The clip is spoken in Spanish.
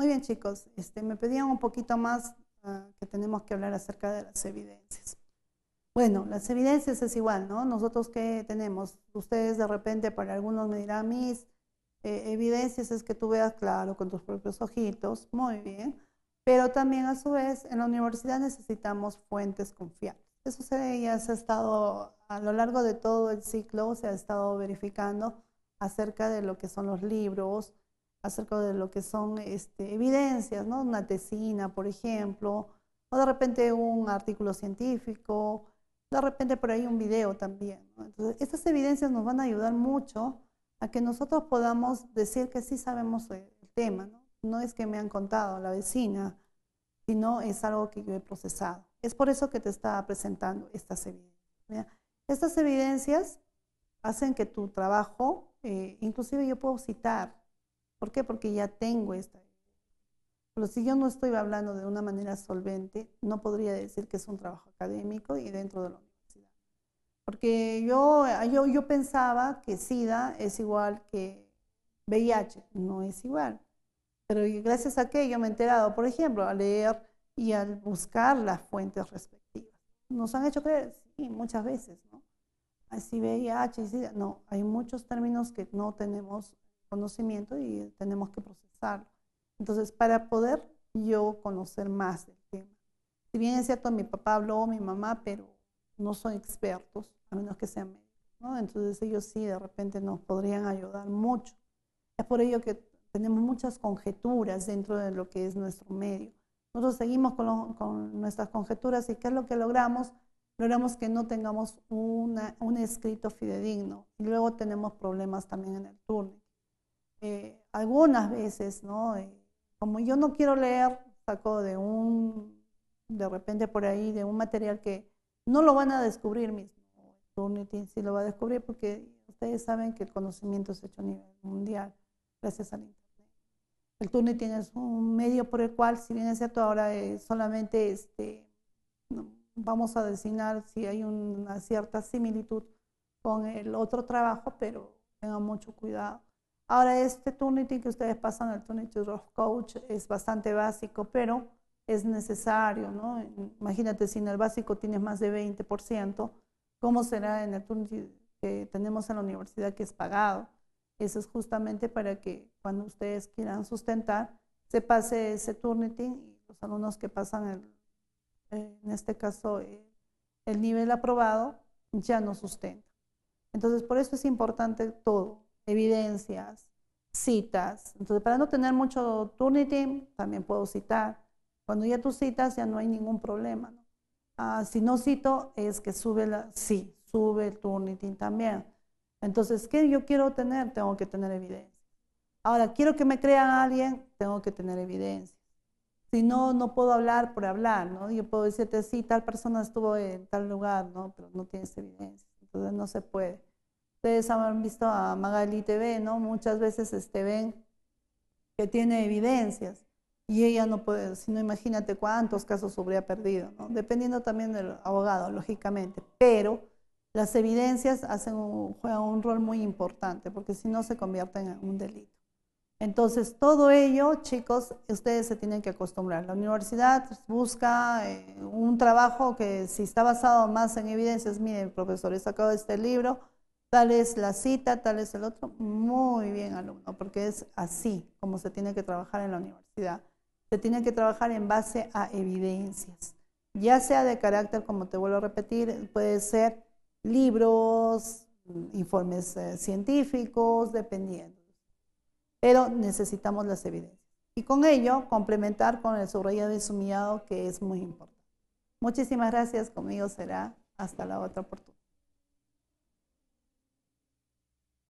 Muy bien, chicos, este, me pedían un poquito más ah, que tenemos que hablar acerca de las evidencias. Bueno, las evidencias es igual, ¿no? Nosotros que tenemos, ustedes de repente para algunos me dirán, mis eh, evidencias es que tú veas claro con tus propios ojitos, muy bien, pero también a su vez en la universidad necesitamos fuentes confiables. Eso se, ya se ha estado a lo largo de todo el ciclo, se ha estado verificando acerca de lo que son los libros, acerca de lo que son este, evidencias, ¿no? Una tesina, por ejemplo, o de repente un artículo científico, de repente por ahí un video también. Entonces, estas evidencias nos van a ayudar mucho a que nosotros podamos decir que sí sabemos el tema, ¿no? es que me han contado la vecina, sino es algo que yo he procesado. Es por eso que te estaba presentando estas evidencias. Estas evidencias hacen que tu trabajo, eh, inclusive yo puedo citar ¿Por qué? Porque ya tengo esta. Pero si yo no estoy hablando de una manera solvente, no podría decir que es un trabajo académico y dentro de la universidad. Porque yo, ah, yo, pensaba que SIDA es igual que VIH, no es igual. Pero gracias a que yo me he enterado, por ejemplo, al leer y al buscar las fuentes respectivas. Nos han hecho creer, sí, muchas veces, ¿no? Así VIH, y SIDA, no, hay muchos términos que no tenemos conocimiento y tenemos que procesarlo. Entonces, para poder yo conocer más del tema. Si bien es cierto, mi papá habló, mi mamá, pero no son expertos, a menos que sean médicos. Entonces ellos sí, de repente nos podrían ayudar mucho. Es por ello que tenemos muchas conjeturas dentro de lo que es nuestro medio. Nosotros seguimos con, con nuestras conjeturas y ¿qué es lo que logramos? Logramos que no tengamos una, un escrito fidedigno y luego tenemos problemas también en el turno. Eh, algunas veces, ¿no? Eh, como yo no quiero leer, saco de un, de repente por ahí, de un material que no lo van a descubrir mismo. Turnitin sí lo va a descubrir porque ustedes saben que el conocimiento es hecho a nivel mundial gracias al Internet. El Turnitin es un medio por el cual, si bien es cierto, ahora es solamente este, vamos a designar si hay una cierta similitud con el otro trabajo, pero tengan mucho cuidado Ahora, este turnitin que ustedes pasan, al turnitin Rough Coach, es bastante básico, pero es necesario, ¿no? Imagínate, si en el básico tienes más de 20%, ¿cómo será en el turnitin que tenemos en la universidad que es pagado? Eso es justamente para que cuando ustedes quieran sustentar, se pase ese Turnitin y los alumnos que pasan, en este caso, el nivel aprobado, ya no sustentan. Entonces, por eso es importante todo, evidencias, citas. Entonces, para no tener mucho Turnitin, también puedo citar. Cuando ya tú citas, ya no hay ningún problema. Ah, si no cito, es que sube la, sí, sube el Turnitin también. Entonces, ¿qué yo quiero tener? Tengo que tener evidencia. Ahora, quiero que me crea alguien, tengo que tener evidencia. Si no, no puedo hablar por hablar, ¿no? Yo puedo decirte, sí, tal persona estuvo en tal lugar, ¿no? Pero no tienes evidencia. Entonces, no se puede. Ustedes han visto a Magali TV, ¿no? Muchas veces este, ven que tiene evidencias y ella no puede, sino imagínate cuántos casos habría perdido, ¿no? Dependiendo también del abogado, lógicamente. Pero las evidencias hacen un, juegan un rol muy importante porque si no se convierte en un delito. Entonces, todo ello, chicos, ustedes se tienen que acostumbrar. La universidad busca eh, un trabajo que si está basado más en evidencias, miren, profesor, he sacado este libro, tal es la cita, tal es el otro. Muy bien, alumno, porque es así como se tiene que trabajar en la universidad. Se tiene que trabajar en base a evidencias, ya sea de carácter, como te vuelvo a repetir, puede ser libros, informes eh, científicos, dependiendo. Pero necesitamos las evidencias. Y con ello, complementar con el subrayado y sumillado, que es muy importante. Muchísimas gracias. Conmigo será hasta la otra oportunidad.